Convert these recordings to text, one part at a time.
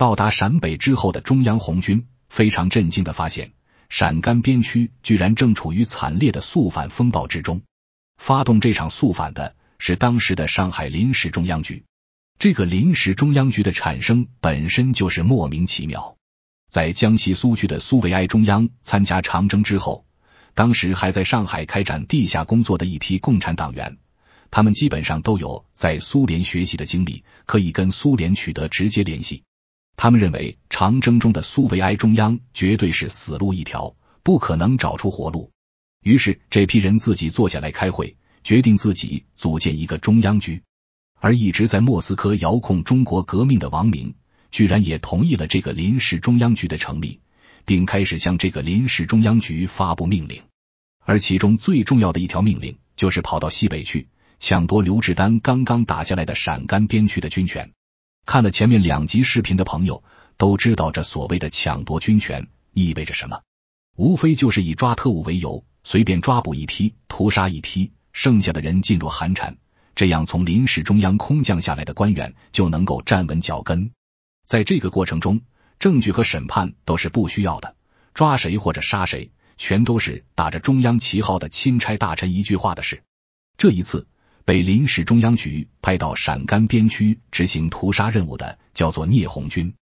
到达陕北之后的中央红军非常震惊的发现，陕甘边区居然正处于惨烈的肃反风暴之中。发动这场肃反的是当时的上海临时中央局。这个临时中央局的产生本身就是莫名其妙。在江西苏区的苏维埃中央参加长征之后，当时还在上海开展地下工作的一批共产党员，他们基本上都有在苏联学习的经历，可以跟苏联取得直接联系。他们认为长征中的苏维埃中央绝对是死路一条，不可能找出活路。于是，这批人自己坐下来开会，决定自己组建一个中央局。而一直在莫斯科遥控中国革命的王明，居然也同意了这个临时中央局的成立，并开始向这个临时中央局发布命令。而其中最重要的一条命令，就是跑到西北去抢夺刘志丹刚刚打下来的陕甘边区的军权。看了前面两集视频的朋友都知道，这所谓的抢夺军权意味着什么？无非就是以抓特务为由，随便抓捕一批，屠杀一批，剩下的人进入寒蝉，这样从临时中央空降下来的官员就能够站稳脚跟。在这个过程中，证据和审判都是不需要的，抓谁或者杀谁，全都是打着中央旗号的钦差大臣一句话的事。这一次。被临时中央局派到陕甘边区执行屠杀任务的，叫做聂红军。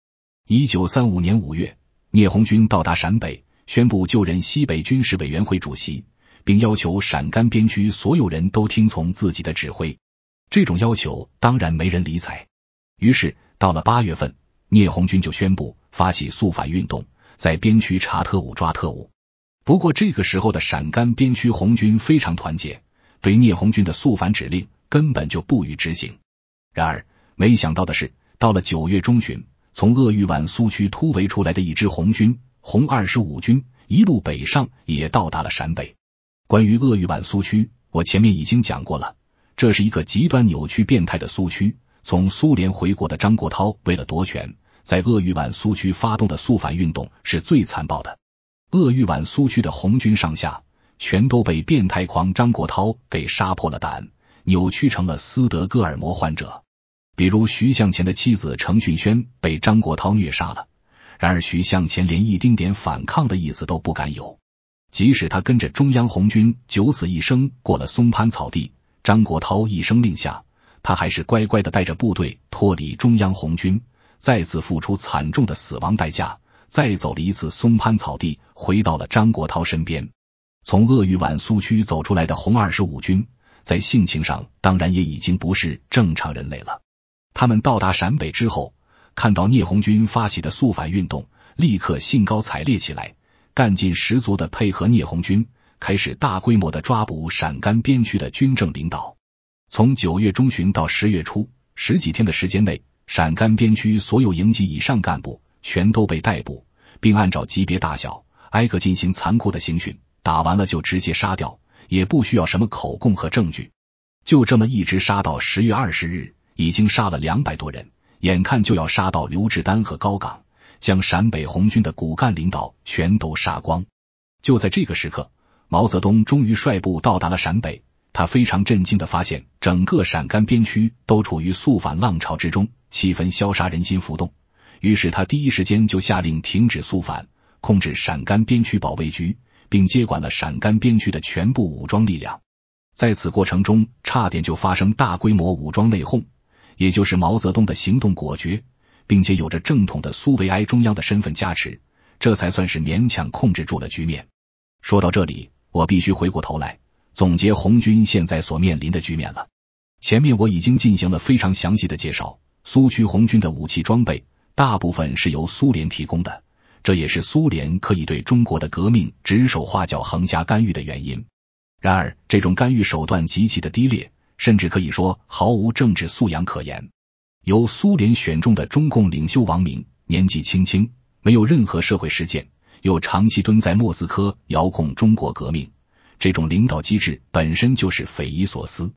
一九三五年五月，聂红军到达陕北，宣布就任西北军事委员会主席，并要求陕甘边区所有人都听从自己的指挥。这种要求当然没人理睬。于是到了八月份，聂红军就宣布发起肃反运动，在边区查特务、抓特务。不过这个时候的陕甘边区红军非常团结。对聂红军的肃反指令根本就不予执行。然而，没想到的是，到了九月中旬，从鄂豫皖苏区突围出来的一支红军——红二十五军，一路北上，也到达了陕北。关于鄂豫皖苏区，我前面已经讲过了，这是一个极端扭曲、变态的苏区。从苏联回国的张国焘，为了夺权，在鄂豫皖苏区发动的肃反运动是最残暴的。鄂豫皖苏区的红军上下。全都被变态狂张国焘给杀破了胆，扭曲成了斯德哥尔摩患者。比如徐向前的妻子程训轩被张国焘虐杀了，然而徐向前连一丁点反抗的意思都不敢有。即使他跟着中央红军九死一生过了松潘草地，张国焘一声令下，他还是乖乖的带着部队脱离中央红军，再次付出惨重的死亡代价，再走了一次松潘草地，回到了张国焘身边。从鄂豫皖苏区走出来的红二十五军，在性情上当然也已经不是正常人类了。他们到达陕北之后，看到聂红军发起的肃反运动，立刻兴高采烈起来，干劲十足的配合聂红军，开始大规模的抓捕陕甘边区的军政领导。从九月中旬到十月初，十几天的时间内，陕甘边区所有营级以上干部全都被逮捕，并按照级别大小挨个进行残酷的刑讯。打完了就直接杀掉，也不需要什么口供和证据，就这么一直杀到十月二十日，已经杀了两百多人，眼看就要杀到刘志丹和高岗，将陕北红军的骨干领导全都杀光。就在这个时刻，毛泽东终于率部到达了陕北，他非常震惊的发现整个陕甘边区都处于肃反浪潮之中，气氛消杀，人心浮动。于是他第一时间就下令停止肃反，控制陕甘边区保卫局。并接管了陕甘边区的全部武装力量，在此过程中，差点就发生大规模武装内讧。也就是毛泽东的行动果决，并且有着正统的苏维埃中央的身份加持，这才算是勉强控制住了局面。说到这里，我必须回过头来总结红军现在所面临的局面了。前面我已经进行了非常详细的介绍，苏区红军的武器装备大部分是由苏联提供的。这也是苏联可以对中国的革命指手画脚、横加干预的原因。然而，这种干预手段极其的低劣，甚至可以说毫无政治素养可言。由苏联选中的中共领袖王明年纪轻轻，没有任何社会实践，又长期蹲在莫斯科遥控中国革命，这种领导机制本身就是匪夷所思。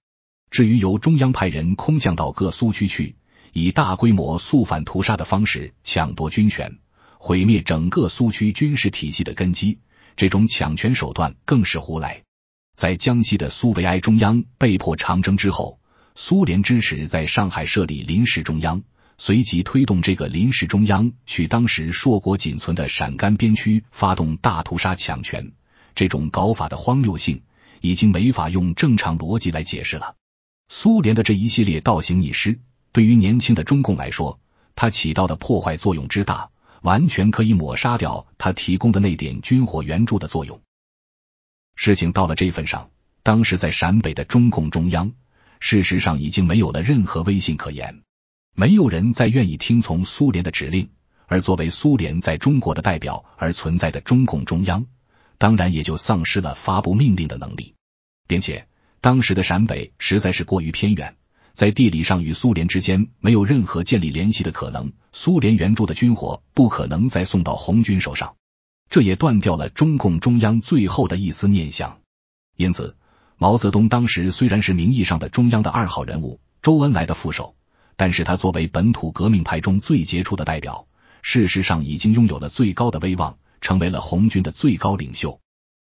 至于由中央派人空降到各苏区去，以大规模肃反屠杀的方式抢夺军权。毁灭整个苏区军事体系的根基，这种抢权手段更是胡来。在江西的苏维埃中央被迫长征之后，苏联支持在上海设立临时中央，随即推动这个临时中央去当时硕果仅存的陕甘边区发动大屠杀抢权。这种搞法的荒谬性已经没法用正常逻辑来解释了。苏联的这一系列倒行逆施，对于年轻的中共来说，它起到的破坏作用之大。完全可以抹杀掉他提供的那点军火援助的作用。事情到了这份上，当时在陕北的中共中央，事实上已经没有了任何威信可言，没有人再愿意听从苏联的指令。而作为苏联在中国的代表而存在的中共中央，当然也就丧失了发布命令的能力，并且当时的陕北实在是过于偏远。在地理上与苏联之间没有任何建立联系的可能，苏联援助的军火不可能再送到红军手上，这也断掉了中共中央最后的一丝念想。因此，毛泽东当时虽然是名义上的中央的二号人物，周恩来的副手，但是他作为本土革命派中最杰出的代表，事实上已经拥有了最高的威望，成为了红军的最高领袖。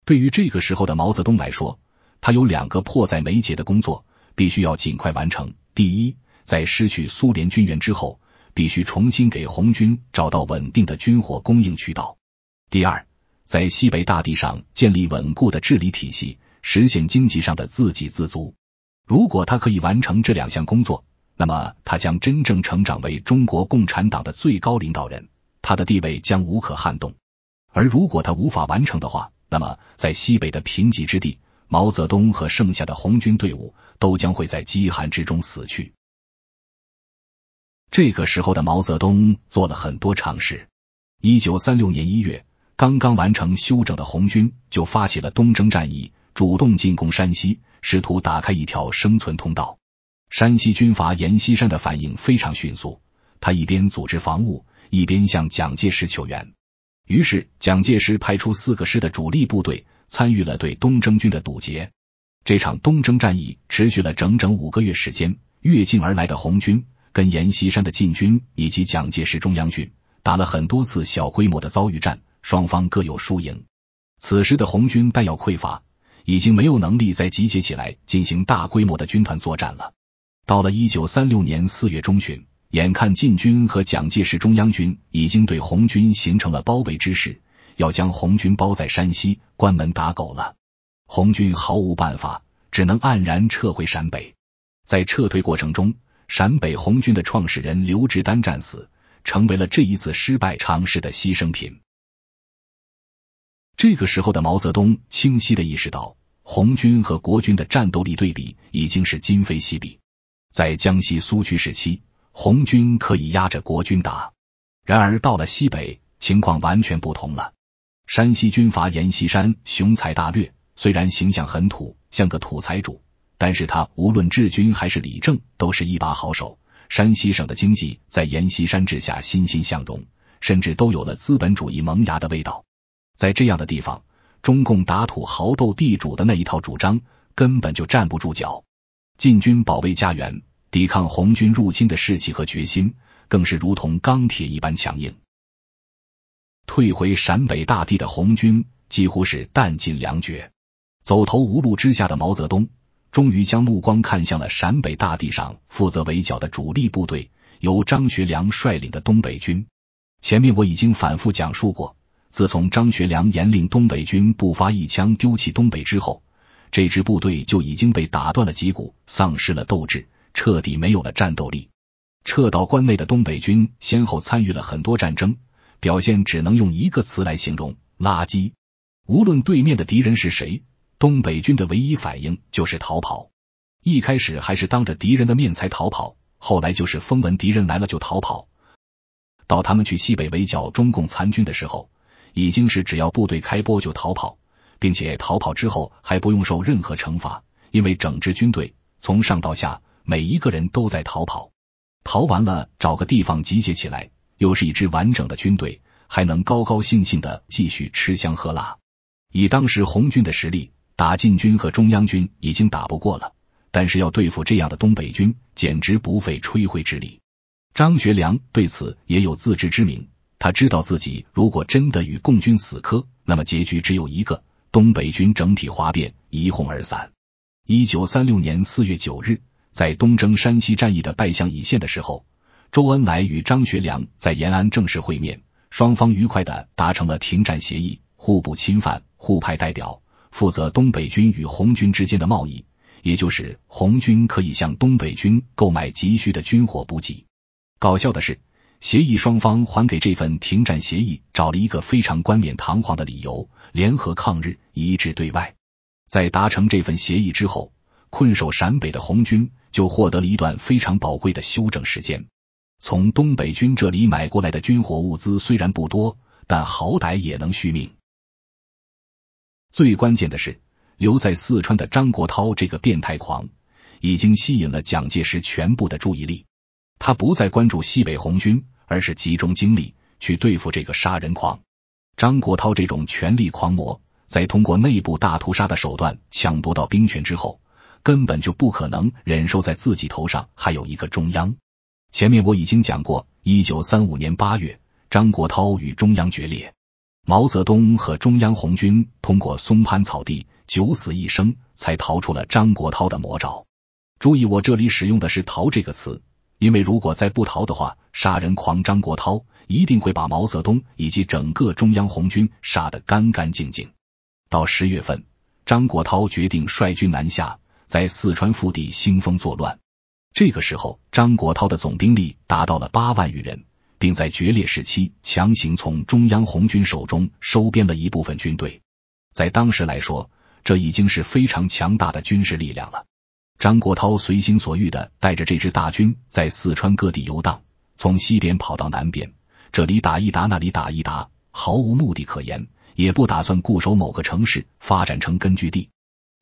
对于这个时候的毛泽东来说，他有两个迫在眉睫的工作。必须要尽快完成。第一，在失去苏联军援之后，必须重新给红军找到稳定的军火供应渠道。第二，在西北大地上建立稳固的治理体系，实现经济上的自给自足。如果他可以完成这两项工作，那么他将真正成长为中国共产党的最高领导人，他的地位将无可撼动。而如果他无法完成的话，那么在西北的贫瘠之地。毛泽东和剩下的红军队伍都将会在饥寒之中死去。这个时候的毛泽东做了很多尝试。一九三六年一月，刚刚完成休整的红军就发起了东征战役，主动进攻山西，试图打开一条生存通道。山西军阀阎锡山的反应非常迅速，他一边组织防务，一边向蒋介石求援。于是蒋介石派出四个师的主力部队。参与了对东征军的堵截，这场东征战役持续了整整五个月时间。越境而来的红军跟阎锡山的晋军以及蒋介石中央军打了很多次小规模的遭遇战，双方各有输赢。此时的红军弹药匮乏，已经没有能力再集结起来进行大规模的军团作战了。到了一九三六年四月中旬，眼看晋军和蒋介石中央军已经对红军形成了包围之势。要将红军包在山西关门打狗了，红军毫无办法，只能黯然撤回陕北。在撤退过程中，陕北红军的创始人刘志丹战死，成为了这一次失败尝试的牺牲品。这个时候的毛泽东清晰的意识到，红军和国军的战斗力对比已经是今非昔比。在江西苏区时期，红军可以压着国军打，然而到了西北，情况完全不同了。山西军阀阎锡山雄才大略，虽然形象很土，像个土财主，但是他无论治军还是理政都是一把好手。山西省的经济在阎锡山治下欣欣向荣，甚至都有了资本主义萌芽的味道。在这样的地方，中共打土豪斗地主的那一套主张根本就站不住脚。进军保卫家园、抵抗红军入侵的士气和决心，更是如同钢铁一般强硬。退回陕北大地的红军几乎是弹尽粮绝，走投无路之下的毛泽东，终于将目光看向了陕北大地上负责围剿的主力部队，由张学良率领的东北军。前面我已经反复讲述过，自从张学良严令东北军不发一枪，丢弃东北之后，这支部队就已经被打断了脊骨，丧失了斗志，彻底没有了战斗力。撤到关内的东北军，先后参与了很多战争。表现只能用一个词来形容：垃圾。无论对面的敌人是谁，东北军的唯一反应就是逃跑。一开始还是当着敌人的面才逃跑，后来就是风闻敌人来了就逃跑。到他们去西北围剿中共残军的时候，已经是只要部队开播就逃跑，并且逃跑之后还不用受任何惩罚，因为整支军队从上到下每一个人都在逃跑。逃完了，找个地方集结起来。又是一支完整的军队，还能高高兴兴的继续吃香喝辣。以当时红军的实力，打晋军和中央军已经打不过了，但是要对付这样的东北军，简直不费吹灰之力。张学良对此也有自知之明，他知道自己如果真的与共军死磕，那么结局只有一个：东北军整体哗变，一哄而散。一九三六年四月九日，在东征山西战役的败相已现的时候。周恩来与张学良在延安正式会面，双方愉快的达成了停战协议，互不侵犯，互派代表负责东北军与红军之间的贸易，也就是红军可以向东北军购买急需的军火补给。搞笑的是，协议双方还给这份停战协议找了一个非常冠冕堂皇的理由——联合抗日，一致对外。在达成这份协议之后，困守陕北的红军就获得了一段非常宝贵的休整时间。从东北军这里买过来的军火物资虽然不多，但好歹也能续命。最关键的是，留在四川的张国焘这个变态狂已经吸引了蒋介石全部的注意力，他不再关注西北红军，而是集中精力去对付这个杀人狂。张国焘这种权力狂魔，在通过内部大屠杀的手段抢夺到兵权之后，根本就不可能忍受在自己头上还有一个中央。前面我已经讲过，一九三五年八月，张国焘与中央决裂，毛泽东和中央红军通过松潘草地，九死一生才逃出了张国焘的魔爪。注意，我这里使用的是“逃”这个词，因为如果再不逃的话，杀人狂张国焘一定会把毛泽东以及整个中央红军杀得干干净净。到十月份，张国焘决定率军南下，在四川腹地兴风作乱。这个时候，张国焘的总兵力达到了八万余人，并在决裂时期强行从中央红军手中收编了一部分军队。在当时来说，这已经是非常强大的军事力量了。张国焘随心所欲的带着这支大军在四川各地游荡，从西边跑到南边，这里打一打，那里打一打，毫无目的可言，也不打算固守某个城市，发展成根据地。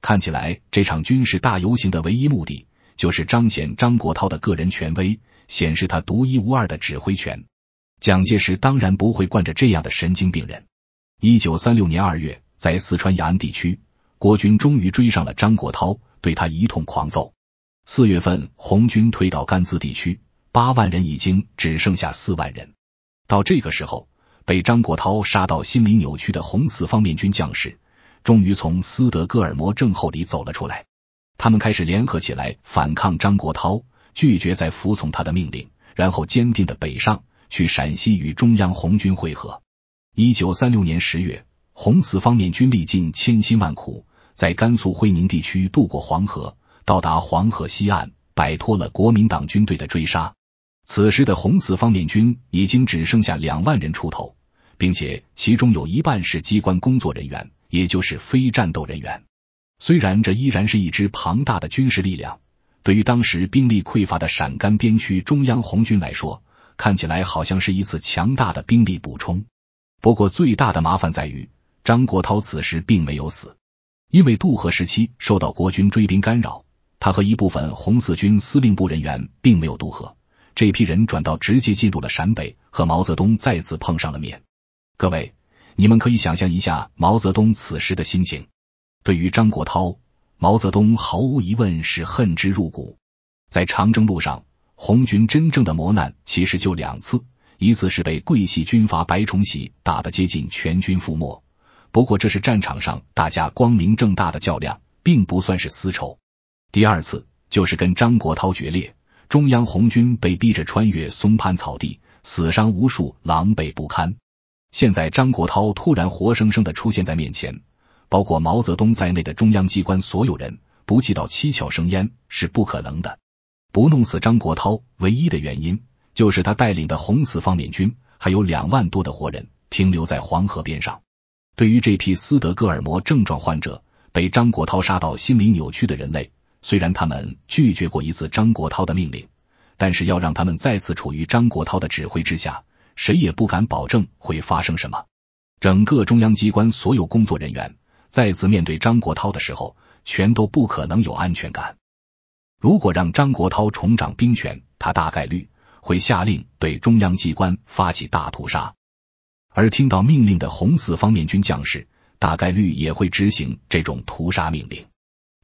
看起来，这场军事大游行的唯一目的。就是彰显张国焘的个人权威，显示他独一无二的指挥权。蒋介石当然不会惯着这样的神经病人。一九三六年二月，在四川雅安地区，国军终于追上了张国焘，对他一通狂揍。四月份，红军推到甘孜地区，八万人已经只剩下四万人。到这个时候，被张国焘杀到心理扭曲的红四方面军将士，终于从斯德哥尔摩症候里走了出来。他们开始联合起来反抗张国焘，拒绝再服从他的命令，然后坚定的北上去陕西与中央红军会合。一九三六年十月，红四方面军历尽千辛万苦，在甘肃会宁地区渡过黄河，到达黄河西岸，摆脱了国民党军队的追杀。此时的红四方面军已经只剩下两万人出头，并且其中有一半是机关工作人员，也就是非战斗人员。虽然这依然是一支庞大的军事力量，对于当时兵力匮乏的陕甘边区中央红军来说，看起来好像是一次强大的兵力补充。不过，最大的麻烦在于张国焘此时并没有死，因为渡河时期受到国军追兵干扰，他和一部分红四军司令部人员并没有渡河，这批人转到直接进入了陕北，和毛泽东再次碰上了面。各位，你们可以想象一下毛泽东此时的心情。对于张国焘，毛泽东毫无疑问是恨之入骨。在长征路上，红军真正的磨难其实就两次：一次是被桂系军阀白崇禧打得接近全军覆没，不过这是战场上大家光明正大的较量，并不算是私仇；第二次就是跟张国焘决裂，中央红军被逼着穿越松潘草地，死伤无数，狼狈不堪。现在张国焘突然活生生的出现在面前。包括毛泽东在内的中央机关所有人，不气到七窍生烟是不可能的。不弄死张国焘，唯一的原因就是他带领的红四方面军还有两万多的活人停留在黄河边上。对于这批斯德哥尔摩症状患者，被张国焘杀到心理扭曲的人类，虽然他们拒绝过一次张国焘的命令，但是要让他们再次处于张国焘的指挥之下，谁也不敢保证会发生什么。整个中央机关所有工作人员。再次面对张国焘的时候，全都不可能有安全感。如果让张国焘重掌兵权，他大概率会下令对中央机关发起大屠杀。而听到命令的红四方面军将士，大概率也会执行这种屠杀命令。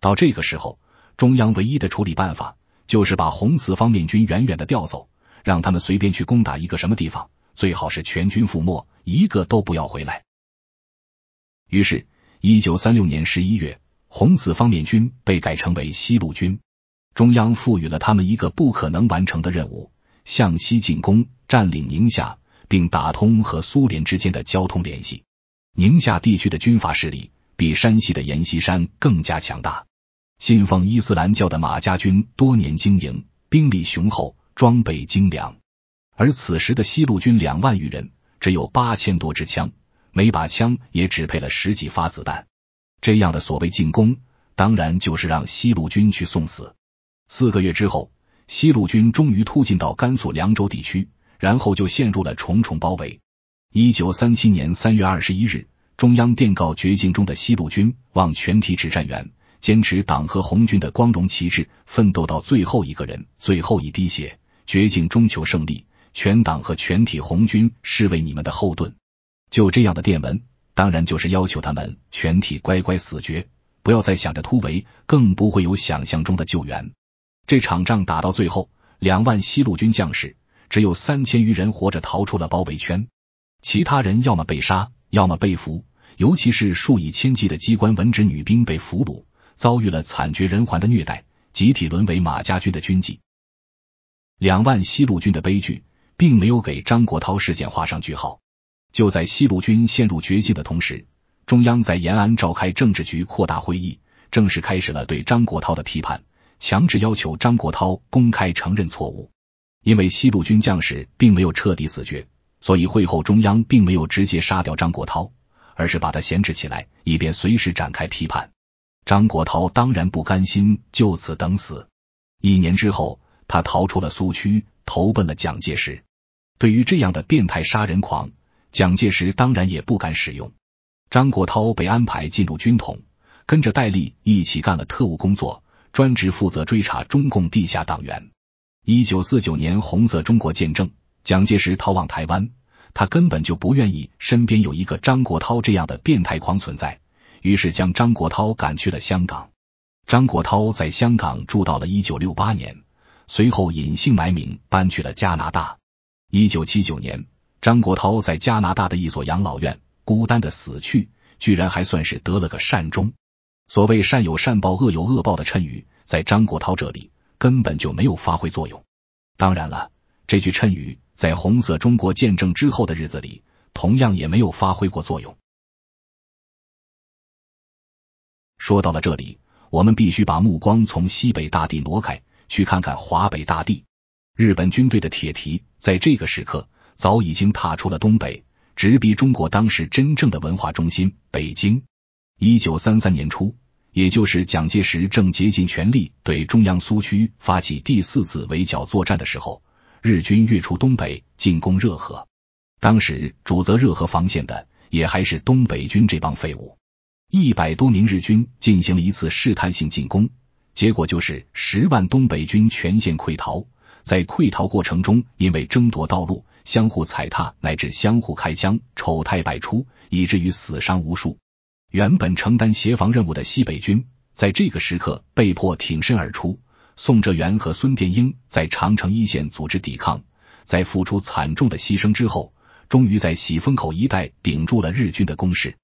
到这个时候，中央唯一的处理办法就是把红四方面军远远的调走，让他们随便去攻打一个什么地方，最好是全军覆没，一个都不要回来。于是。一九三六年十一月，红四方面军被改称为西路军，中央赋予了他们一个不可能完成的任务：向西进攻，占领宁夏，并打通和苏联之间的交通联系。宁夏地区的军阀势力比山西的阎锡山更加强大，信奉伊斯兰教的马家军多年经营，兵力雄厚，装备精良，而此时的西路军两万余人，只有八千多支枪。每把枪也只配了十几发子弹，这样的所谓进攻，当然就是让西路军去送死。四个月之后，西路军终于突进到甘肃凉州地区，然后就陷入了重重包围。一九三七年三月二十一日，中央电告绝境中的西路军，望全体指战员坚持党和红军的光荣旗帜，奋斗到最后一个人、最后一滴血，绝境中求胜利。全党和全体红军是为你们的后盾。就这样的电文，当然就是要求他们全体乖乖死绝，不要再想着突围，更不会有想象中的救援。这场仗打到最后，两万西路军将士只有三千余人活着逃出了包围圈，其他人要么被杀，要么被俘。尤其是数以千计的机关文职女兵被俘虏，遭遇了惨绝人寰的虐待，集体沦为马家军的军妓。两万西路军的悲剧，并没有给张国焘事件画上句号。就在西路军陷入绝境的同时，中央在延安召开政治局扩大会议，正式开始了对张国焘的批判，强制要求张国焘公开承认错误。因为西路军将士并没有彻底死绝，所以会后中央并没有直接杀掉张国焘，而是把他闲置起来，以便随时展开批判。张国焘当然不甘心就此等死，一年之后，他逃出了苏区，投奔了蒋介石。对于这样的变态杀人狂，蒋介石当然也不敢使用。张国焘被安排进入军统，跟着戴笠一起干了特务工作，专职负责追查中共地下党员。一九四九年，红色中国见证蒋介石逃往台湾，他根本就不愿意身边有一个张国焘这样的变态狂存在，于是将张国焘赶去了香港。张国焘在香港住到了一九六八年，随后隐姓埋名搬去了加拿大。一九七九年。张国焘在加拿大的一所养老院孤单的死去，居然还算是得了个善终。所谓“善有善报，恶有恶报”的谶语，在张国焘这里根本就没有发挥作用。当然了，这句谶语在红色中国见证之后的日子里，同样也没有发挥过作用。说到了这里，我们必须把目光从西北大地挪开，去看看华北大地。日本军队的铁蹄在这个时刻。早已经踏出了东北，直逼中国当时真正的文化中心北京。一九三三年初，也就是蒋介石正竭尽全力对中央苏区发起第四次围剿作战的时候，日军越出东北进攻热河。当时主责热河防线的也还是东北军这帮废物。一百多名日军进行了一次试探性进攻，结果就是十万东北军全线溃逃。在溃逃过程中，因为争夺道路。相互踩踏，乃至相互开枪，丑态百出，以至于死伤无数。原本承担协防任务的西北军，在这个时刻被迫挺身而出。宋哲元和孙殿英在长城一线组织抵抗，在付出惨重的牺牲之后，终于在喜峰口一带顶住了日军的攻势。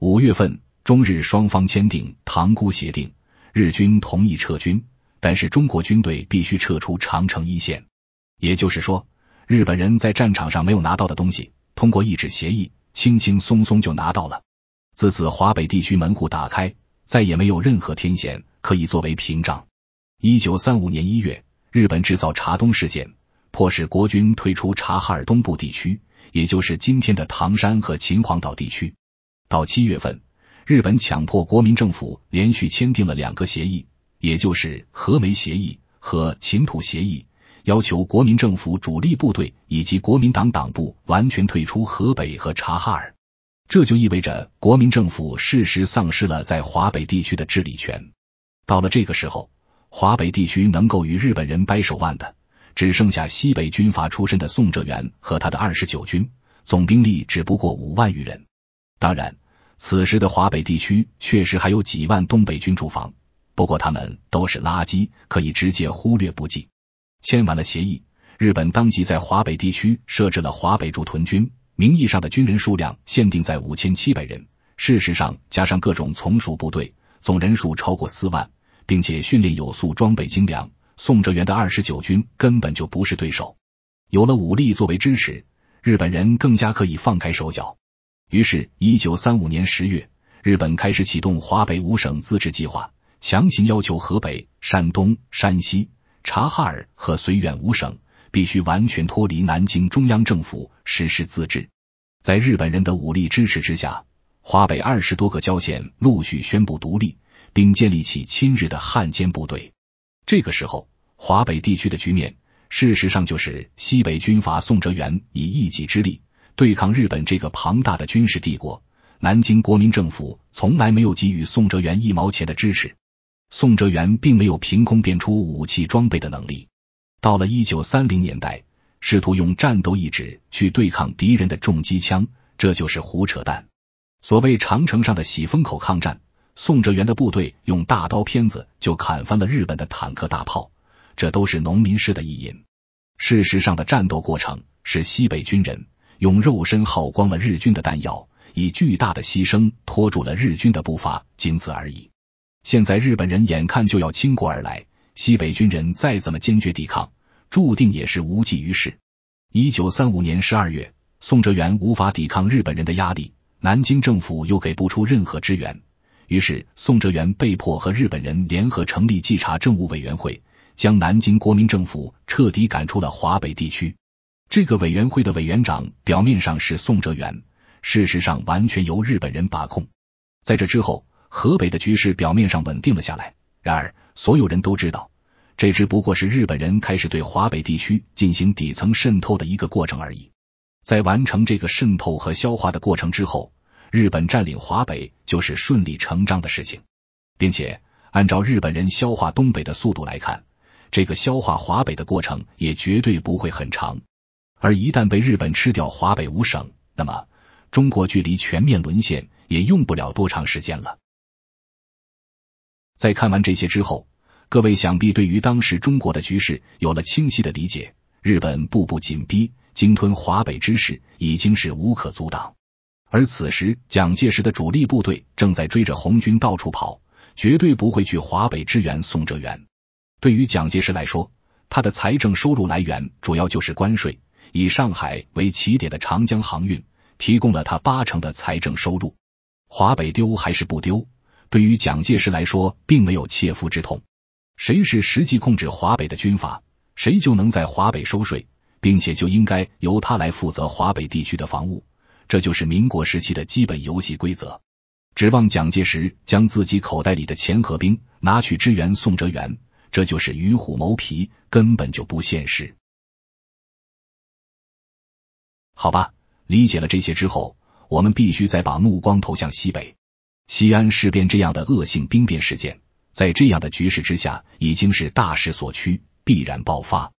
五月份，中日双方签订塘沽协定，日军同意撤军，但是中国军队必须撤出长城一线。也就是说。日本人在战场上没有拿到的东西，通过一纸协议，轻轻松松就拿到了。自此，华北地区门户打开，再也没有任何天险可以作为屏障。一九三五年一月，日本制造察东事件，迫使国军退出察哈尔东部地区，也就是今天的唐山和秦皇岛地区。到七月份，日本强迫国民政府连续签订了两个协议，也就是《和梅协议》和《秦土协议》。要求国民政府主力部队以及国民党党部完全退出河北和察哈尔，这就意味着国民政府事实丧失了在华北地区的治理权。到了这个时候，华北地区能够与日本人掰手腕的，只剩下西北军阀出身的宋哲元和他的二十九军，总兵力只不过五万余人。当然，此时的华北地区确实还有几万东北军驻防，不过他们都是垃圾，可以直接忽略不计。签完了协议，日本当即在华北地区设置了华北驻屯军，名义上的军人数量限定在五千七百人，事实上加上各种从属部队，总人数超过四万，并且训练有素、装备精良。宋哲元的二十九军根本就不是对手。有了武力作为支持，日本人更加可以放开手脚。于是，一九三五年十月，日本开始启动华北五省自治计划，强行要求河北、山东、山西。察哈尔和绥远五省必须完全脱离南京中央政府，实施自治。在日本人的武力支持之下，华北二十多个交县陆续宣布独立，并建立起亲日的汉奸部队。这个时候，华北地区的局面，事实上就是西北军阀宋哲元以一己之力对抗日本这个庞大的军事帝国。南京国民政府从来没有给予宋哲元一毛钱的支持。宋哲元并没有凭空变出武器装备的能力。到了一九三零年代，试图用战斗意志去对抗敌人的重机枪，这就是胡扯淡。所谓长城上的喜风口抗战，宋哲元的部队用大刀片子就砍翻了日本的坦克大炮，这都是农民式的意淫。事实上的战斗过程是西北军人用肉身耗光了日军的弹药，以巨大的牺牲拖住了日军的步伐，仅此而已。现在日本人眼看就要倾国而来，西北军人再怎么坚决抵抗，注定也是无济于事。一九三五年十二月，宋哲元无法抵抗日本人的压力，南京政府又给不出任何支援，于是宋哲元被迫和日本人联合成立冀察政务委员会，将南京国民政府彻底赶出了华北地区。这个委员会的委员长表面上是宋哲元，事实上完全由日本人把控。在这之后。河北的局势表面上稳定了下来，然而所有人都知道，这只不过是日本人开始对华北地区进行底层渗透的一个过程而已。在完成这个渗透和消化的过程之后，日本占领华北就是顺理成章的事情，并且按照日本人消化东北的速度来看，这个消化华北的过程也绝对不会很长。而一旦被日本吃掉华北五省，那么中国距离全面沦陷也用不了多长时间了。在看完这些之后，各位想必对于当时中国的局势有了清晰的理解。日本步步紧逼，鲸吞华北之势已经是无可阻挡。而此时，蒋介石的主力部队正在追着红军到处跑，绝对不会去华北支援宋哲元。对于蒋介石来说，他的财政收入来源主要就是关税，以上海为起点的长江航运提供了他八成的财政收入。华北丢还是不丢？对于蒋介石来说，并没有切肤之痛。谁是实际控制华北的军阀，谁就能在华北收税，并且就应该由他来负责华北地区的防务。这就是民国时期的基本游戏规则。指望蒋介石将自己口袋里的钱和兵拿去支援宋哲元，这就是与虎谋皮，根本就不现实。好吧，理解了这些之后，我们必须再把目光投向西北。西安事变这样的恶性兵变事件，在这样的局势之下，已经是大势所趋，必然爆发。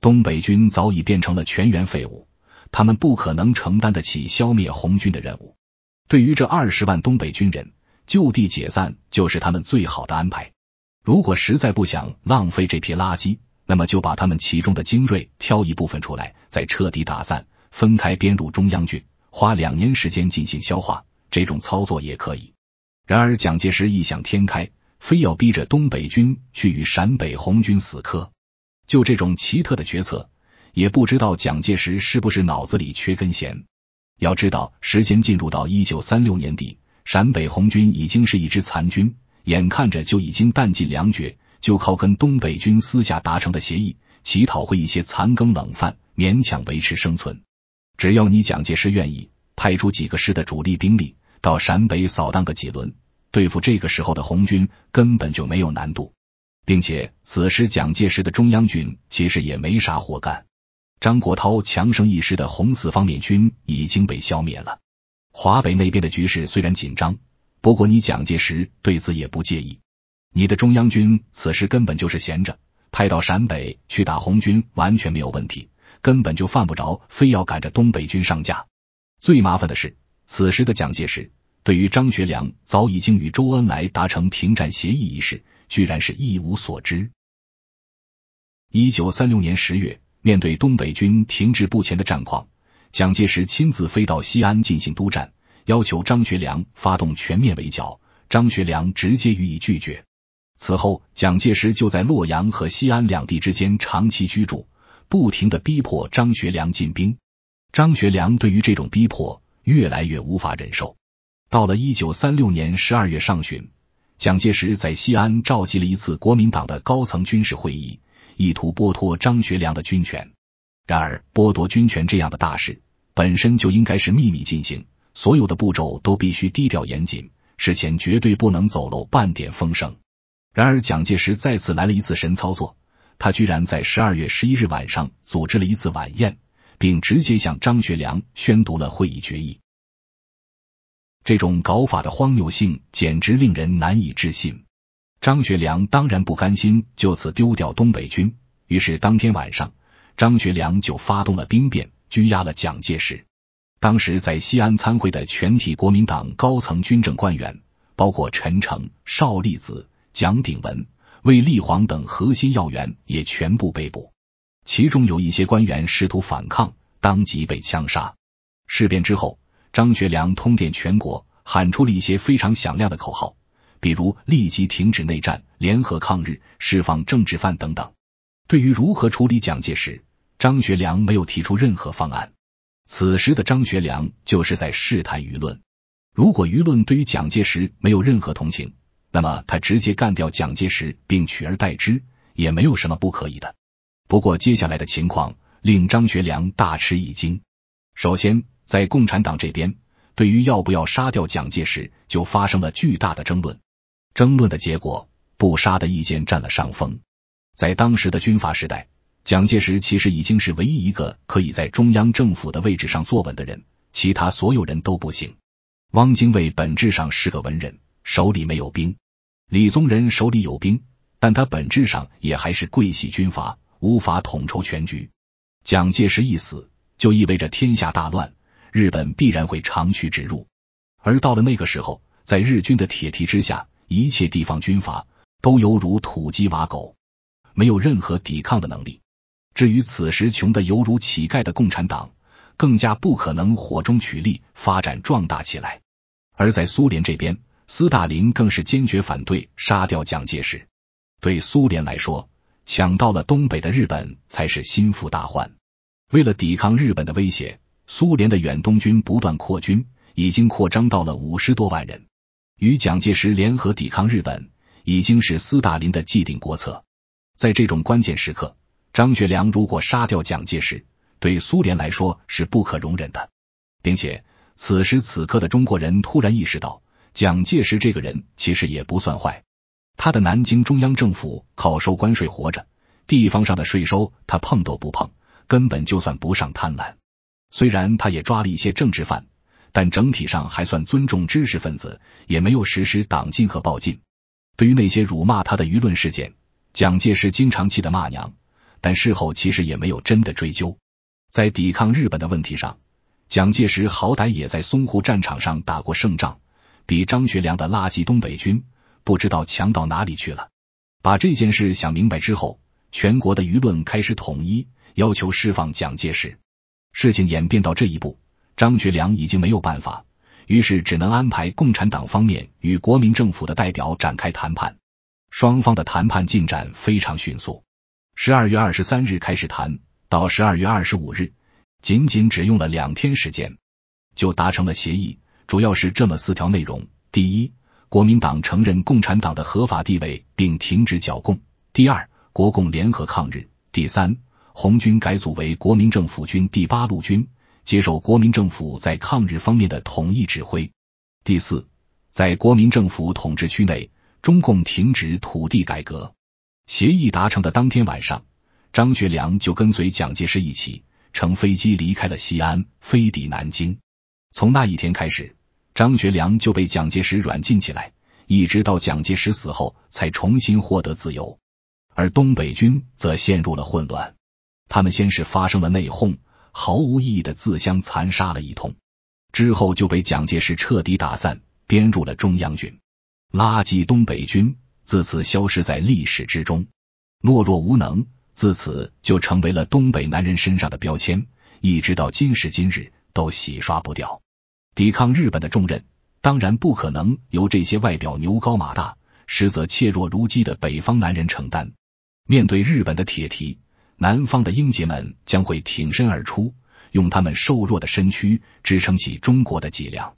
东北军早已变成了全员废物，他们不可能承担得起消灭红军的任务。对于这二十万东北军人，就地解散就是他们最好的安排。如果实在不想浪费这批垃圾，那么就把他们其中的精锐挑一部分出来，再彻底打散，分开编入中央军，花两年时间进行消化，这种操作也可以。然而，蒋介石异想天开，非要逼着东北军去与陕北红军死磕。就这种奇特的决策，也不知道蒋介石是不是脑子里缺根弦。要知道，时间进入到一九三六年底，陕北红军已经是一支残军，眼看着就已经弹尽粮绝，就靠跟东北军私下达成的协议，乞讨回一些残羹冷饭，勉强维持生存。只要你蒋介石愿意派出几个师的主力兵力到陕北扫荡个几轮。对付这个时候的红军根本就没有难度，并且此时蒋介石的中央军其实也没啥活干。张国焘强盛一时的红四方面军已经被消灭了，华北那边的局势虽然紧张，不过你蒋介石对此也不介意。你的中央军此时根本就是闲着，派到陕北去打红军完全没有问题，根本就犯不着非要赶着东北军上架。最麻烦的是，此时的蒋介石。对于张学良早已经与周恩来达成停战协议一事，居然是一无所知。一九三六年十月，面对东北军停滞不前的战况，蒋介石亲自飞到西安进行督战，要求张学良发动全面围剿。张学良直接予以拒绝。此后，蒋介石就在洛阳和西安两地之间长期居住，不停的逼迫张学良进兵。张学良对于这种逼迫越来越无法忍受。到了一九三六年十二月上旬，蒋介石在西安召集了一次国民党的高层军事会议，意图剥夺张学良的军权。然而，剥夺军权这样的大事本身就应该是秘密进行，所有的步骤都必须低调严谨，事前绝对不能走漏半点风声。然而，蒋介石再次来了一次神操作，他居然在十二月十一日晚上组织了一次晚宴，并直接向张学良宣读了会议决议。这种搞法的荒谬性简直令人难以置信。张学良当然不甘心就此丢掉东北军，于是当天晚上，张学良就发动了兵变，拘押了蒋介石。当时在西安参会的全体国民党高层军政官员，包括陈诚、邵力子、蒋鼎文、卫立煌等核心要员，也全部被捕。其中有一些官员试图反抗，当即被枪杀。事变之后。张学良通电全国，喊出了一些非常响亮的口号，比如立即停止内战、联合抗日、释放政治犯等等。对于如何处理蒋介石，张学良没有提出任何方案。此时的张学良就是在试探舆论，如果舆论对于蒋介石没有任何同情，那么他直接干掉蒋介石并取而代之也没有什么不可以的。不过接下来的情况令张学良大吃一惊，首先。在共产党这边，对于要不要杀掉蒋介石，就发生了巨大的争论。争论的结果，不杀的意见占了上风。在当时的军阀时代，蒋介石其实已经是唯一一个可以在中央政府的位置上坐稳的人，其他所有人都不行。汪精卫本质上是个文人，手里没有兵；李宗仁手里有兵，但他本质上也还是桂系军阀，无法统筹全局。蒋介石一死，就意味着天下大乱。日本必然会长驱直入，而到了那个时候，在日军的铁蹄之下，一切地方军阀都犹如土鸡瓦狗，没有任何抵抗的能力。至于此时穷得犹如乞丐的共产党，更加不可能火中取栗发展壮大起来。而在苏联这边，斯大林更是坚决反对杀掉蒋介石。对苏联来说，抢到了东北的日本才是心腹大患。为了抵抗日本的威胁。苏联的远东军不断扩军，已经扩张到了五十多万人，与蒋介石联合抵抗日本，已经是斯大林的既定国策。在这种关键时刻，张学良如果杀掉蒋介石，对苏联来说是不可容忍的。并且，此时此刻的中国人突然意识到，蒋介石这个人其实也不算坏。他的南京中央政府靠收关税活着，地方上的税收他碰都不碰，根本就算不上贪婪。虽然他也抓了一些政治犯，但整体上还算尊重知识分子，也没有实施党禁和暴禁。对于那些辱骂他的舆论事件，蒋介石经常气得骂娘，但事后其实也没有真的追究。在抵抗日本的问题上，蒋介石好歹也在淞沪战场上打过胜仗，比张学良的垃圾东北军不知道强到哪里去了。把这件事想明白之后，全国的舆论开始统一要求释放蒋介石。事情演变到这一步，张学良已经没有办法，于是只能安排共产党方面与国民政府的代表展开谈判。双方的谈判进展非常迅速，十二月二十三日开始谈，到十二月二十五日，仅仅只用了两天时间，就达成了协议。主要是这么四条内容：第一，国民党承认共产党的合法地位并停止剿共；第二，国共联合抗日；第三。红军改组为国民政府军第八路军，接受国民政府在抗日方面的统一指挥。第四，在国民政府统治区内，中共停止土地改革。协议达成的当天晚上，张学良就跟随蒋介石一起乘飞机离开了西安，飞抵南京。从那一天开始，张学良就被蒋介石软禁起来，一直到蒋介石死后才重新获得自由。而东北军则陷入了混乱。他们先是发生了内讧，毫无意义的自相残杀了一通，之后就被蒋介石彻底打散，编入了中央军。垃圾东北军自此消失在历史之中，懦弱无能，自此就成为了东北男人身上的标签，一直到今时今日都洗刷不掉。抵抗日本的重任，当然不可能由这些外表牛高马大，实则怯弱如鸡的北方男人承担。面对日本的铁蹄。南方的英杰们将会挺身而出，用他们瘦弱的身躯支撑起中国的脊梁。